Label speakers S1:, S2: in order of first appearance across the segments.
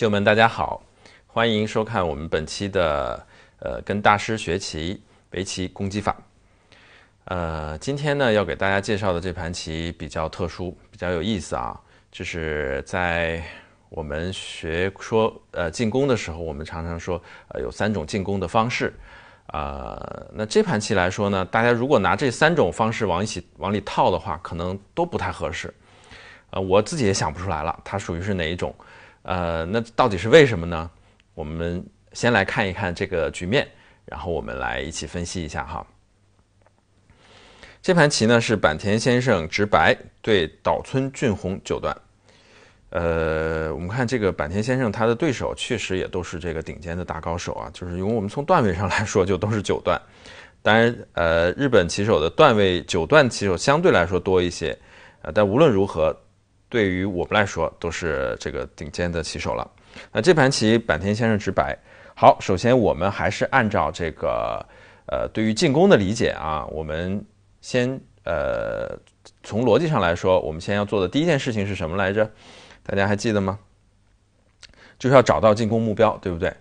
S1: 朋友们，大家好，欢迎收看我们本期的呃，跟大师学棋围棋攻击法。呃，今天呢要给大家介绍的这盘棋比较特殊，比较有意思啊。就是在我们学说呃进攻的时候，我们常常说呃有三种进攻的方式呃，那这盘棋来说呢，大家如果拿这三种方式往一起往里套的话，可能都不太合适。呃，我自己也想不出来了，它属于是哪一种？呃，那到底是为什么呢？我们先来看一看这个局面，然后我们来一起分析一下哈。这盘棋呢是坂田先生直白对岛村俊宏九段。呃，我们看这个坂田先生他的对手确实也都是这个顶尖的大高手啊，就是因为我们从段位上来说就都是九段。当然，呃，日本棋手的段位九段棋手相对来说多一些，呃，但无论如何。对于我们来说都是这个顶尖的棋手了。那这盘棋，坂田先生直白。好，首先我们还是按照这个，呃，对于进攻的理解啊，我们先呃，从逻辑上来说，我们先要做的第一件事情是什么来着？大家还记得吗？就是要找到进攻目标，对不对？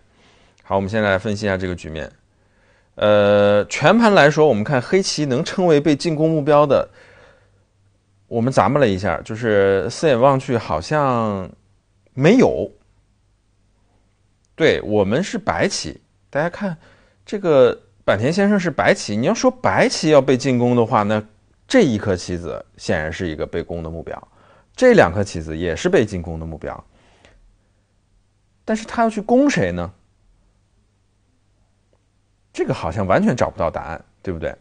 S1: 好，我们现在来分析一下这个局面。呃，全盘来说，我们看黑棋能称为被进攻目标的。我们咂摸了一下，就是四眼望去，好像没有。对我们是白棋，大家看这个坂田先生是白棋。你要说白棋要被进攻的话，那这一颗棋子显然是一个被攻的目标，这两颗棋子也是被进攻的目标。但是他要去攻谁呢？这个好像完全找不到答案，对不对？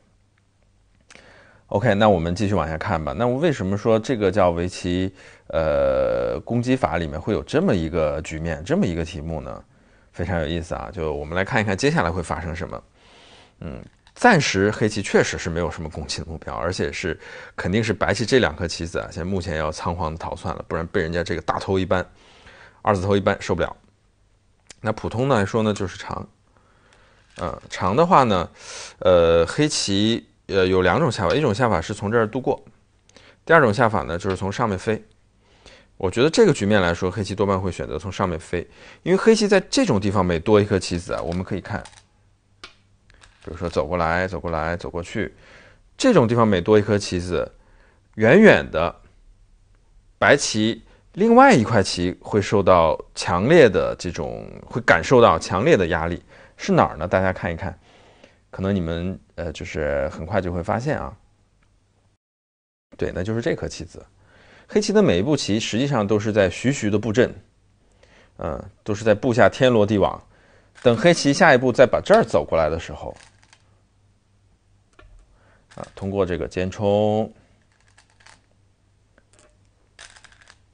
S1: OK，那我们继续往下看吧。那为什么说这个叫围棋，呃，攻击法里面会有这么一个局面，这么一个题目呢？非常有意思啊！就我们来看一看接下来会发生什么。嗯，暂时黑棋确实是没有什么攻击的目标，而且是肯定是白棋这两颗棋子啊，现在目前要仓皇的逃窜了，不然被人家这个大头一扳，二字头一扳受不了。那普通来说呢，就是长。嗯，长的话呢，呃，黑棋。呃，有两种下法，一种下法是从这儿度过，第二种下法呢就是从上面飞。我觉得这个局面来说，黑棋多半会选择从上面飞，因为黑棋在这种地方每多一颗棋子啊，我们可以看，比如说走过来、走过来、走过去，这种地方每多一颗棋子，远远的白棋另外一块棋会受到强烈的这种，会感受到强烈的压力，是哪儿呢？大家看一看。可能你们呃，就是很快就会发现啊，对，那就是这颗棋子，黑棋的每一步棋实际上都是在徐徐的布阵，嗯，都是在布下天罗地网，等黑棋下一步再把这儿走过来的时候，啊，通过这个尖冲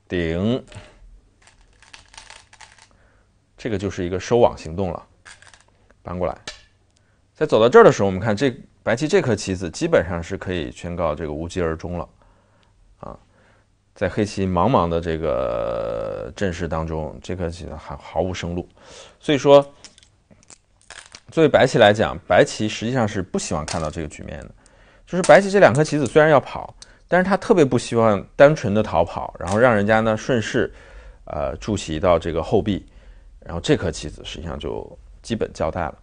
S1: 顶，这个就是一个收网行动了，搬过来。在走到这儿的时候，我们看这白棋这颗棋子基本上是可以宣告这个无疾而终了，啊，在黑棋茫茫的这个阵势当中，这颗棋子还毫无生路，所以说，作为白棋来讲，白棋实际上是不希望看到这个局面的，就是白棋这两颗棋子虽然要跑，但是他特别不希望单纯的逃跑，然后让人家呢顺势，呃，驻棋到这个后壁，然后这颗棋子实际上就基本交代了。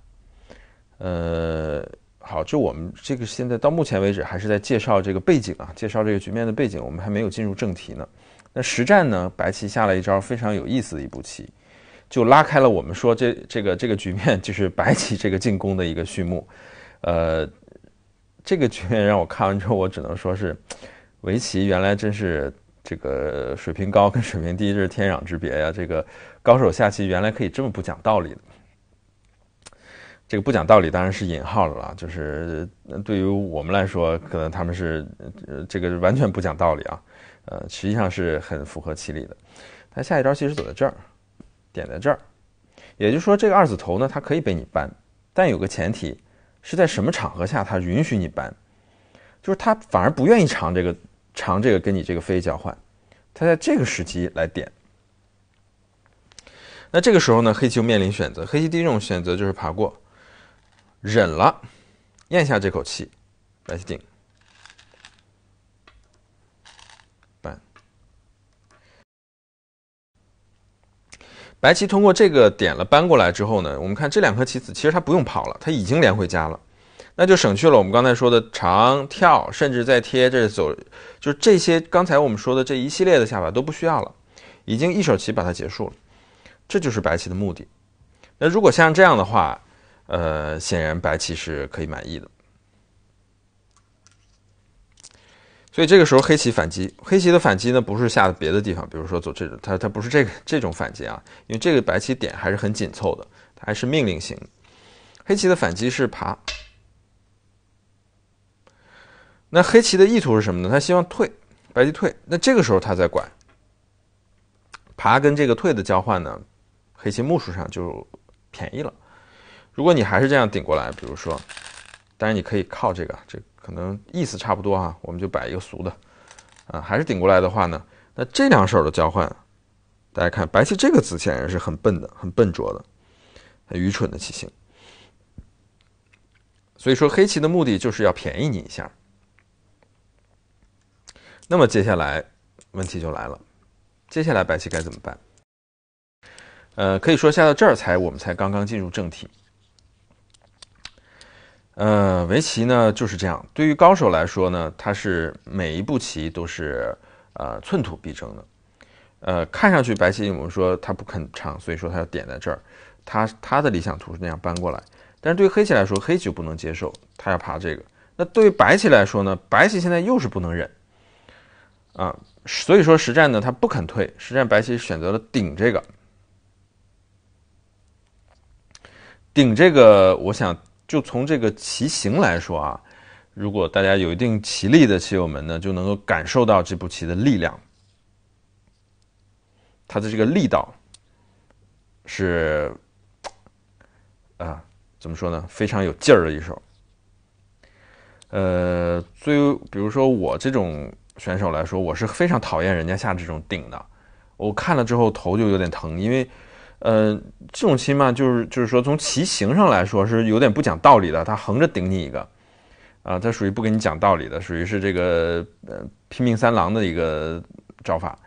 S1: 呃，好，就我们这个现在到目前为止还是在介绍这个背景啊，介绍这个局面的背景，我们还没有进入正题呢。那实战呢，白棋下了一招非常有意思的一步棋，就拉开了我们说这这个这个局面就是白棋这个进攻的一个序幕。呃，这个局面让我看完之后，我只能说是，围棋原来真是这个水平高跟水平低这是天壤之别呀。这个高手下棋原来可以这么不讲道理的。这个不讲道理当然是引号的了，就是对于我们来说，可能他们是这个完全不讲道理啊，呃，实际上是很符合棋理的。他下一招其实走在这儿，点在这儿，也就是说这个二子头呢，它可以被你扳，但有个前提是在什么场合下他允许你扳，就是他反而不愿意尝这个尝这个跟你这个飞交换，他在这个时机来点。那这个时候呢，黑棋就面临选择，黑棋第一种选择就是爬过。忍了，咽下这口气。白棋顶。搬。白棋通过这个点了搬过来之后呢，我们看这两颗棋子，其实它不用跑了，它已经连回家了，那就省去了我们刚才说的长跳，甚至再贴这走，就是这些刚才我们说的这一系列的下法都不需要了，已经一手棋把它结束了，这就是白棋的目的。那如果像这样的话。呃，显然白棋是可以满意的，所以这个时候黑棋反击，黑棋的反击呢不是下别的地方，比如说走这，它它不是这个这种反击啊，因为这个白棋点还是很紧凑的，它还是命令型。黑棋的反击是爬，那黑棋的意图是什么呢？他希望退，白棋退，那这个时候他在拐，爬跟这个退的交换呢，黑棋目数上就便宜了。如果你还是这样顶过来，比如说，当然你可以靠这个，这可能意思差不多啊，我们就摆一个俗的，啊，还是顶过来的话呢，那这两手的交换，大家看白棋这个子显然是很笨的，很笨拙的，很愚蠢的棋形。所以说黑棋的目的就是要便宜你一下。那么接下来问题就来了，接下来白棋该怎么办？呃，可以说下到这儿才我们才刚刚进入正题。呃，围棋呢就是这样。对于高手来说呢，他是每一步棋都是呃寸土必争的。呃，看上去白棋我们说他不肯长，所以说他要点在这儿，他他的理想图是那样搬过来。但是对于黑棋来说，黑棋就不能接受，他要爬这个。那对于白棋来说呢，白棋现在又是不能忍啊，所以说实战呢他不肯退，实战白棋选择了顶这个，顶这个，我想。就从这个棋形来说啊，如果大家有一定棋力的棋友们呢，就能够感受到这步棋的力量，它的这个力道是，啊，怎么说呢？非常有劲儿的一手。呃，对于比如说我这种选手来说，我是非常讨厌人家下这种顶的，我看了之后头就有点疼，因为。呃，这种棋嘛，就是就是说，从棋形上来说是有点不讲道理的，他横着顶你一个，啊，他属于不跟你讲道理的，属于是这个呃拼命三郎的一个招法。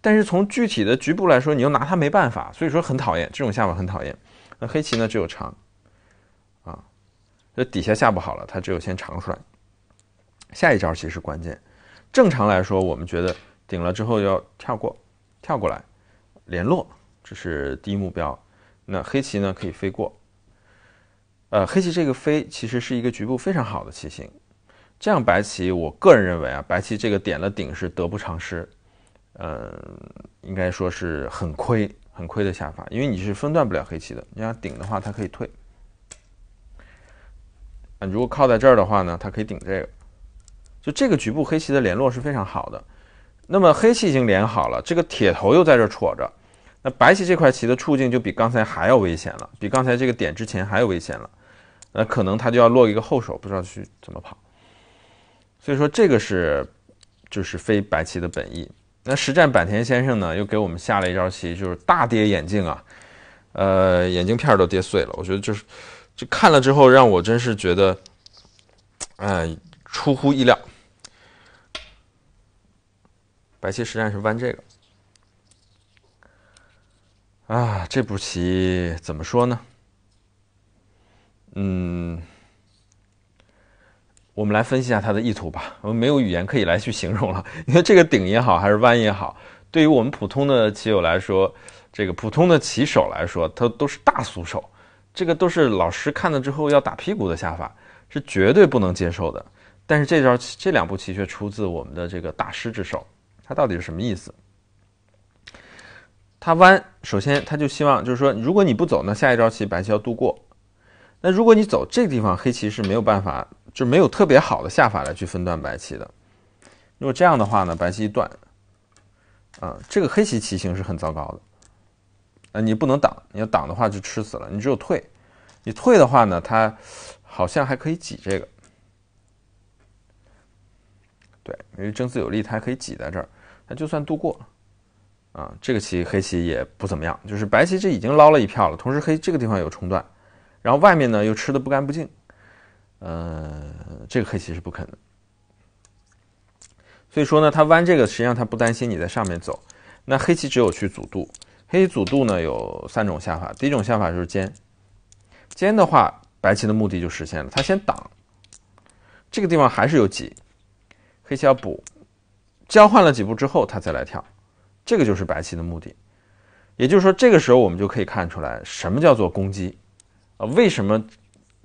S1: 但是从具体的局部来说，你又拿他没办法，所以说很讨厌这种下法，很讨厌。那黑棋呢，只有长，啊，这底下下不好了，他只有先长出来。下一招棋是关键。正常来说，我们觉得顶了之后要跳过，跳过来联络。这是第一目标，那黑棋呢可以飞过，呃，黑棋这个飞其实是一个局部非常好的棋形，这样白棋我个人认为啊，白棋这个点了顶是得不偿失，嗯，应该说是很亏很亏的下法，因为你是分段不了黑棋的，你要顶的话它可以退，嗯，如果靠在这儿的话呢，它可以顶这个，就这个局部黑棋的联络是非常好的，那么黑棋已经连好了，这个铁头又在这戳着。那白棋这块棋的处境就比刚才还要危险了，比刚才这个点之前还要危险了。那可能他就要落一个后手，不知道去怎么跑。所以说这个是就是非白棋的本意。那实战坂田先生呢又给我们下了一招棋，就是大跌眼镜啊，呃，眼镜片都跌碎了。我觉得就是就看了之后让我真是觉得，哎，出乎意料。白棋实战是弯这个。啊，这步棋怎么说呢？嗯，我们来分析一下他的意图吧。我们没有语言可以来去形容了，因为这个顶也好，还是弯也好，对于我们普通的棋友来说，这个普通的棋手来说，他都是大俗手，这个都是老师看了之后要打屁股的下法，是绝对不能接受的。但是这招这两步棋却出自我们的这个大师之手，他到底是什么意思？他弯，首先他就希望，就是说，如果你不走，那下一招棋白棋要度过。那如果你走这个地方，黑棋是没有办法，就没有特别好的下法来去分段白棋的。如果这样的话呢，白棋一断，啊，这个黑棋棋形是很糟糕的。啊，你不能挡，你要挡的话就吃死了。你只有退，你退的话呢，他好像还可以挤这个。对，因为争子有利，他可以挤在这儿，他就算度过。啊，这个棋黑棋也不怎么样，就是白棋这已经捞了一票了，同时黑这个地方有冲断，然后外面呢又吃的不干不净，呃，这个黑棋是不肯的。所以说呢，他弯这个实际上他不担心你在上面走，那黑棋只有去阻度，黑棋阻度呢有三种下法，第一种下法就是尖，尖的话白棋的目的就实现了，他先挡，这个地方还是有挤，黑棋要补，交换了几步之后他再来跳。这个就是白棋的目的，也就是说，这个时候我们就可以看出来什么叫做攻击，啊，为什么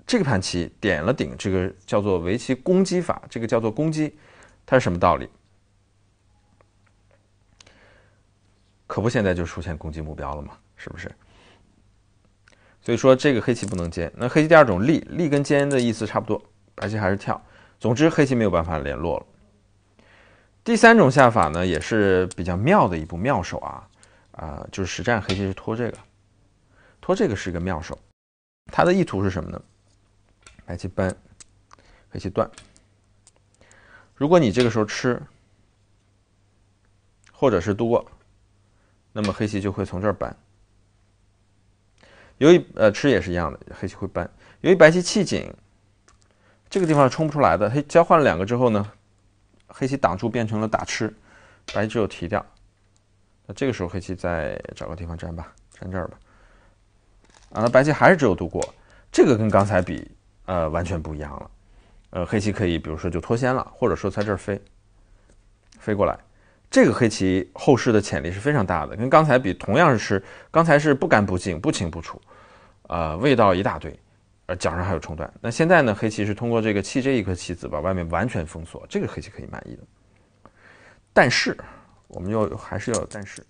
S1: 这个盘棋点了顶，这个叫做围棋攻击法，这个叫做攻击，它是什么道理？可不，现在就出现攻击目标了吗？是不是？所以说，这个黑棋不能尖，那黑棋第二种立，立跟尖的意思差不多，白棋还是跳，总之，黑棋没有办法联络了。第三种下法呢，也是比较妙的一步妙手啊，啊，就是实战黑棋是拖这个，拖这个是一个妙手，它的意图是什么呢？白棋搬，黑棋断。如果你这个时候吃，或者是多，那么黑棋就会从这儿搬。由于呃吃也是一样的，黑棋会搬。由于白棋气紧，这个地方冲不出来的。黑交换了两个之后呢？黑棋挡住变成了打吃，白棋只有提掉。那这个时候黑棋再找个地方粘吧，粘这儿吧。啊，那白棋还是只有度过。这个跟刚才比，呃，完全不一样了。呃，黑棋可以，比如说就脱先了，或者说在这儿飞，飞过来。这个黑棋后势的潜力是非常大的，跟刚才比，同样是吃，刚才是不干不净不清不楚，呃，味道一大堆。而脚上还有冲断。那现在呢？黑棋是通过这个弃这一颗棋子，把外面完全封锁，这个黑棋可以满意的。但是，我们要还是要有但是，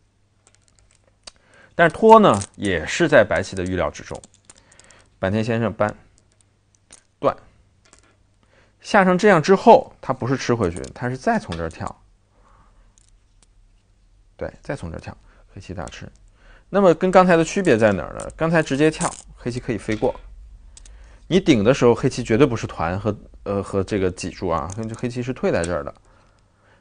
S1: 但是拖呢也是在白棋的预料之中。坂田先生搬断，下成这样之后，他不是吃回去，他是再从这儿跳。对，再从这儿跳，黑棋大吃。那么跟刚才的区别在哪儿呢？刚才直接跳，黑棋可以飞过。你顶的时候，黑棋绝对不是团和呃和这个挤住啊，因为这黑棋是退在这儿的。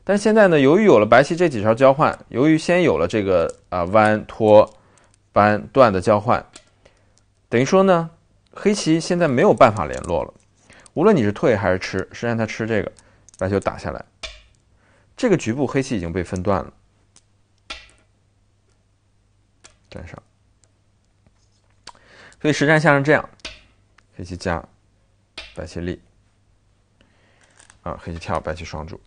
S1: 但现在呢，由于有了白棋这几条交换，由于先有了这个啊弯拖、扳断的交换，等于说呢，黑棋现在没有办法联络了。无论你是退还是吃，实际上他吃这个，白就打下来，这个局部黑棋已经被分断了。粘上，所以实战下成这样。黑棋加，白棋立，啊，黑棋跳，白棋双主。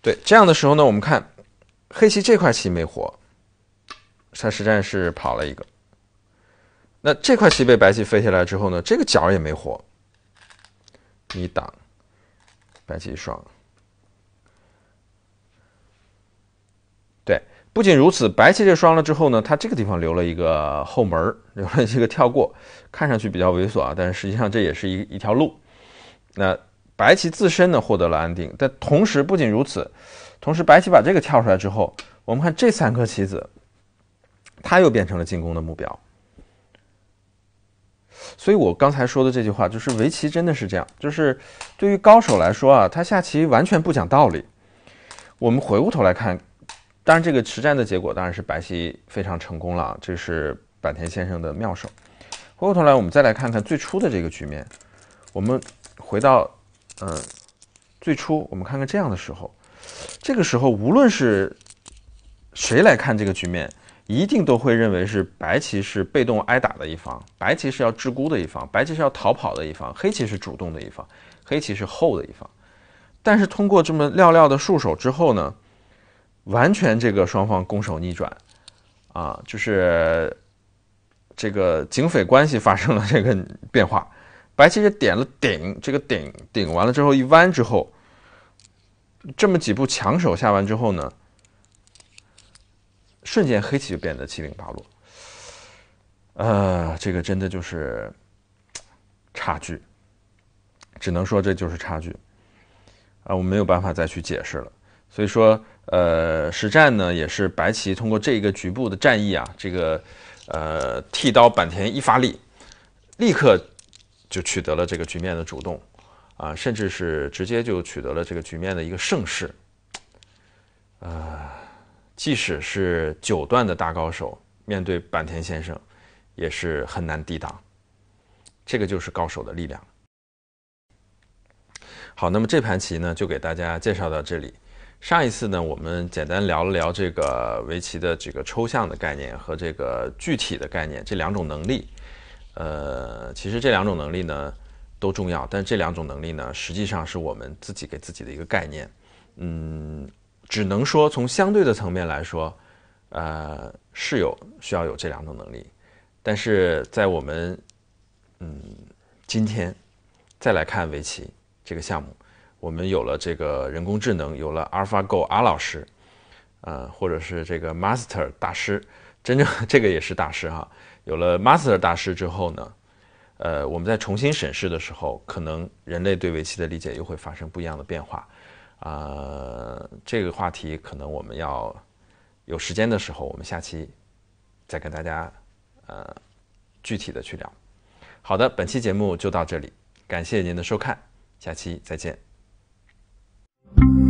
S1: 对，这样的时候呢，我们看黑棋这块棋没活，它实战是跑了一个。那这块棋被白棋飞下来之后呢，这个角也没活，一挡，白棋双。不仅如此，白棋这双了之后呢，它这个地方留了一个后门留了一个跳过，看上去比较猥琐啊，但是实际上这也是一一条路。那白棋自身呢获得了安定，但同时不仅如此，同时白棋把这个跳出来之后，我们看这三颗棋子，它又变成了进攻的目标。所以我刚才说的这句话就是，围棋真的是这样，就是对于高手来说啊，他下棋完全不讲道理。我们回过头来看。当然，这个实战的结果当然是白棋非常成功了。这是坂田先生的妙手。回过头来，我们再来看看最初的这个局面。我们回到，嗯，最初，我们看看这样的时候。这个时候，无论是谁来看这个局面，一定都会认为是白棋是被动挨打的一方，白棋是要治孤的一方，白棋是要逃跑的一方，黑棋是主动的一方，黑棋是后的一方。但是通过这么寥寥的束手之后呢？完全，这个双方攻守逆转，啊，就是这个警匪关系发生了这个变化。白棋是点了顶，这个顶顶完了之后一弯之后，这么几步强手下完之后呢，瞬间黑棋就变得七零八落。呃，这个真的就是差距，只能说这就是差距啊，我没有办法再去解释了。所以说。呃，实战呢也是白棋通过这个局部的战役啊，这个呃剃刀坂田一发力，立刻就取得了这个局面的主动，啊，甚至是直接就取得了这个局面的一个盛世。啊，即使是九段的大高手面对坂田先生，也是很难抵挡。这个就是高手的力量。好，那么这盘棋呢，就给大家介绍到这里。上一次呢，我们简单聊了聊这个围棋的这个抽象的概念和这个具体的概念这两种能力，呃，其实这两种能力呢都重要，但这两种能力呢实际上是我们自己给自己的一个概念，嗯，只能说从相对的层面来说，呃，是有需要有这两种能力，但是在我们嗯今天再来看围棋这个项目。我们有了这个人工智能，有了 AlphaGo 阿老师，呃，或者是这个 master 大师，真正 这个也是大师哈。有了 master 大师之后呢，呃，我们在重新审视的时候，可能人类对围棋的理解又会发生不一样的变化。啊，这个话题可能我们要有时间的时候，我们下期再跟大家呃具体的去聊。好的，本期节目就到这里，感谢您的收看，下期再见。Thank you.